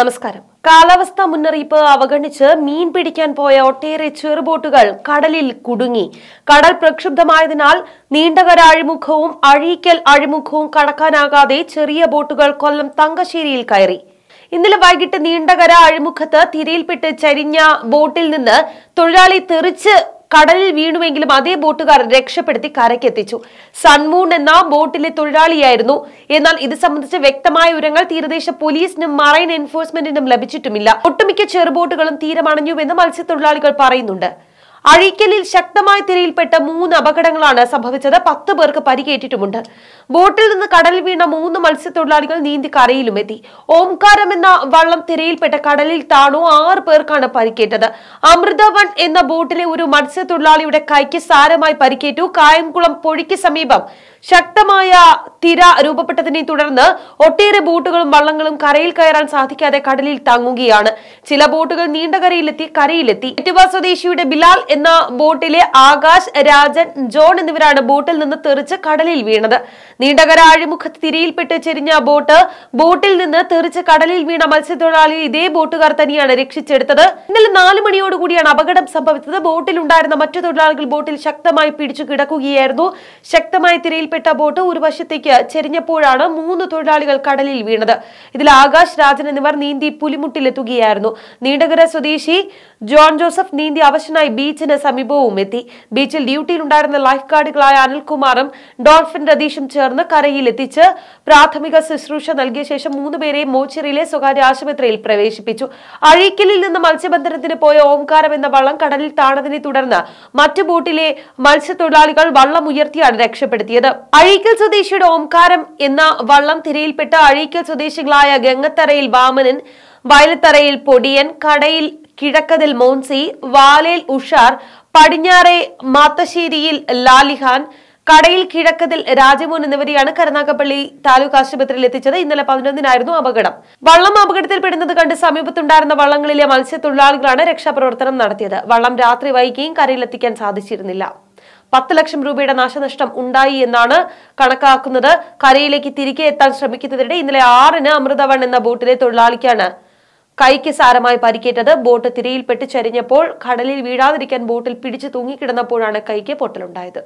നമസ്കാരം കാലാവസ്ഥാ മുന്നറിയിപ്പ് അവഗണിച്ച് മീൻ പിടിക്കാൻ പോയ ഒട്ടേറെ ചെറുബോട്ടുകൾ കടലിൽ കുടുങ്ങി കടൽ പ്രക്ഷുബ്ധമായതിനാൽ നീണ്ടകര അഴിമുഖവും അഴീക്കൽ അഴിമുഖവും കടക്കാനാകാതെ ചെറിയ ബോട്ടുകൾ കൊല്ലം തങ്കശ്ശേരിയിൽ കയറി ഇന്നലെ വൈകിട്ട് നീണ്ടകര അഴിമുഖത്ത് തിരയിൽപ്പെട്ട് ചരിഞ്ഞ ബോട്ടിൽ നിന്ന് തൊഴിലാളി തെറിച്ച് കടലിൽ വീണുവെങ്കിലും അതേ ബോട്ടുകാർ രക്ഷപ്പെടുത്തി കരയ്ക്കെത്തിച്ചു സൺമൂൺ എന്ന ബോട്ടിലെ തൊഴിലാളിയായിരുന്നു എന്നാൽ ഇത് സംബന്ധിച്ച് വ്യക്തമായ വിവരങ്ങൾ തീരദേശ പോലീസിനും മറൈൻ എൻഫോഴ്സ്മെന്റിനും ലഭിച്ചിട്ടുമില്ല ഒട്ടുമിക്ക ചെറുബോട്ടുകളും തീരമണഞ്ഞുവെന്ന് മത്സ്യത്തൊഴിലാളികൾ പറയുന്നുണ്ട് അഴീക്കലിൽ ശക്തമായ തിരയിൽപ്പെട്ട മൂന്ന് അപകടങ്ങളാണ് സംഭവിച്ചത് പത്ത് പേർക്ക് പരിക്കേറ്റിട്ടുമുണ്ട് ബോട്ടിൽ നിന്ന് കടലിൽ വീണ മൂന്ന് മത്സ്യത്തൊഴിലാളികൾ നീന്തി കരയിലും എത്തി ഓംകാരം എന്ന വള്ളം തിരയിൽപ്പെട്ട കടലിൽ താണു ആറ് പേർക്കാണ് പരിക്കേറ്റത് അമൃതവൺ എന്ന ബോട്ടിലെ ഒരു മത്സ്യത്തൊഴിലാളിയുടെ കൈക്ക് സാരമായി പരിക്കേറ്റു കായംകുളം പൊഴിക്ക് സമീപം ശക്തമായ തിര രൂപപ്പെട്ടതിനെ തുടർന്ന് ഒട്ടേറെ ബോട്ടുകളും വള്ളങ്ങളും കരയിൽ കയറാൻ സാധിക്കാതെ കടലിൽ തങ്ങുകയാണ് ചില ബോട്ടുകൾ നീണ്ടകരയിലെത്തി കരയിലെത്തി എറ്റുവ സ്വദേശിയുടെ ബിലാൽ എന്ന ബോട്ടിലെ ആകാശ് രാജൻ ജോൺ എന്നിവരാണ് ബോട്ടിൽ നിന്ന് തെറിച്ച് കടലിൽ വീണത് നീണ്ടകര ആഴിമുഖത്ത് തിരിയിൽപ്പെട്ട് ചെരിഞ്ഞ ബോട്ട് ബോട്ടിൽ നിന്ന് തെറിച്ച് കടലിൽ വീണ മത്സ്യത്തൊഴിലാളി ഇതേ ബോട്ടുകാർ തന്നെയാണ് രക്ഷിച്ചെടുത്തത് ഇന്നലെ നാലു മണിയോടുകൂടിയാണ് അപകടം സംഭവിച്ചത് ബോട്ടിലുണ്ടായിരുന്ന മറ്റു തൊഴിലാളികൾ ബോട്ടിൽ ശക്തമായി പിടിച്ചു കിടക്കുകയായിരുന്നു ശക്തമായി തിരയിൽപ്പെട്ട ബോട്ട് ഒരു വശത്തേക്ക് ചെരിഞ്ഞപ്പോഴാണ് മൂന്ന് തൊഴിലാളികൾ കടലിൽ വീണത് ഇതിൽ ആകാശ് രാജൻ എന്നിവർ നീന്തി പുലിമുട്ടിലെത്തുകയായിരുന്നു നീണ്ടകര സ്വദേശി ജോൺ ജോസഫ് നീന്തി അവശനായി ബീച്ച് ബീച്ചിന് സമീപവും എത്തി ബീച്ചിൽ ഡ്യൂട്ടിയിലുണ്ടായിരുന്ന ലൈഫ് ഗാർഡുകളായ അനിൽകുമാറും ഡോൾഫിൻ രതീഷും ചേർന്ന് കരയിലെത്തിച്ച് എത്തിച്ച് പ്രാഥമിക ശുശ്രൂഷ നൽകിയ ശേഷം മൂന്നുപേരെയും മോച്ചിറയിലെ സ്വകാര്യ ആശുപത്രിയിൽ പ്രവേശിപ്പിച്ചു അഴീക്കലിൽ നിന്ന് മത്സ്യബന്ധനത്തിന് പോയ ഓംകാരം എന്ന വള്ളം കടലിൽ താണതിനെ തുടർന്ന് മറ്റു ബോട്ടിലെ മത്സ്യത്തൊഴിലാളികൾ വള്ളം ഉയർത്തിയാണ് രക്ഷപ്പെടുത്തിയത് അഴീക്കൽ സ്വദേശിയുടെ ഓംകാരം എന്ന വള്ളം തിരയിൽപ്പെട്ട് അഴീക്കൽ സ്വദേശികളായ ഗംഗത്തറയിൽ വാമനൻ വയലത്തറയിൽ പൊടിയൻ കടയിൽ കിഴക്കതിൽ മോൻസി വാലേൽ ഉഷാർ പടിഞ്ഞാറെ മാത്തശ്ശേരിയിൽ ലാലിഹാൻ കടയിൽ കിഴക്കതിൽ രാജമോൻ എന്നിവരെയാണ് കരുനാഗപ്പള്ളി താലൂക്ക് ആശുപത്രിയിൽ എത്തിച്ചത് ഇന്നലെ പതിനൊന്നിനായിരുന്നു അപകടം വള്ളം അപകടത്തിൽപ്പെടുന്നത് കണ്ട് സമീപത്തുണ്ടായിരുന്ന വള്ളങ്ങളിലെ മത്സ്യത്തൊഴിലാളികളാണ് രക്ഷാപ്രവർത്തനം നടത്തിയത് വള്ളം രാത്രി വൈകിയും കരയിലെത്തിക്കാൻ സാധിച്ചിരുന്നില്ല പത്ത് ലക്ഷം രൂപയുടെ നാശനഷ്ടം ഉണ്ടായി എന്നാണ് കണക്കാക്കുന്നത് കരയിലേക്ക് തിരികെ എത്താൻ ശ്രമിക്കുന്നതിനിടെ ഇന്നലെ ആറിന് അമൃതവൺ എന്ന ബോട്ടിലെ തൊഴിലാളിക്കാണ് കൈക്ക് സാരമായി പരിക്കേറ്റത് ബോട്ട് തിരയിൽപ്പെട്ട് ചരിഞ്ഞപ്പോൾ കടലിൽ വീഴാതിരിക്കാൻ ബോട്ടിൽ പിടിച്ചു തൂങ്ങിക്കിടന്നപ്പോഴാണ് കൈക്ക് പൊട്ടലുണ്ടായത്